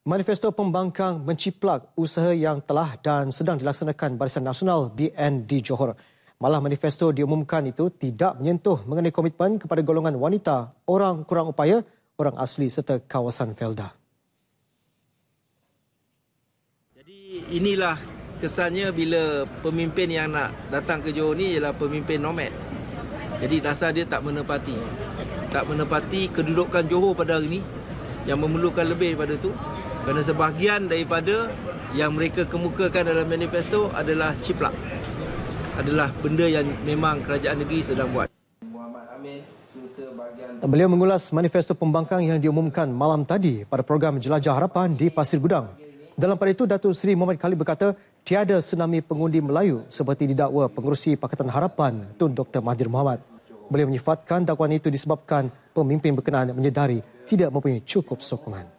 Manifesto pembangkang menciplak usaha yang telah dan sedang dilaksanakan Barisan Nasional BN di Johor. Malah manifesto diumumkan itu tidak menyentuh mengenai komitmen kepada golongan wanita, orang kurang upaya, orang asli serta kawasan Felda. Jadi inilah kesannya bila pemimpin yang nak datang ke Johor ini ialah pemimpin nomad. Jadi dasar dia tak menepati. Tak menepati kedudukan Johor pada hari ini yang memerlukan lebih daripada itu kerana sebahagian daripada yang mereka kemukakan dalam manifesto adalah ciplak adalah benda yang memang kerajaan negeri sedang buat Beliau mengulas manifesto pembangkang yang diumumkan malam tadi pada program Jelajah Harapan di Pasir Gudang. Dalam pada itu, Datuk Seri Muhammad Khalid berkata, tiada tsunami pengundi Melayu seperti didakwa pengurusi Pakatan Harapan Tun Dr. Mahathir Mohamad. Beliau menyifatkan dakwaan itu disebabkan pemimpin berkenaan menyedari tidak mempunyai cukup sokongan.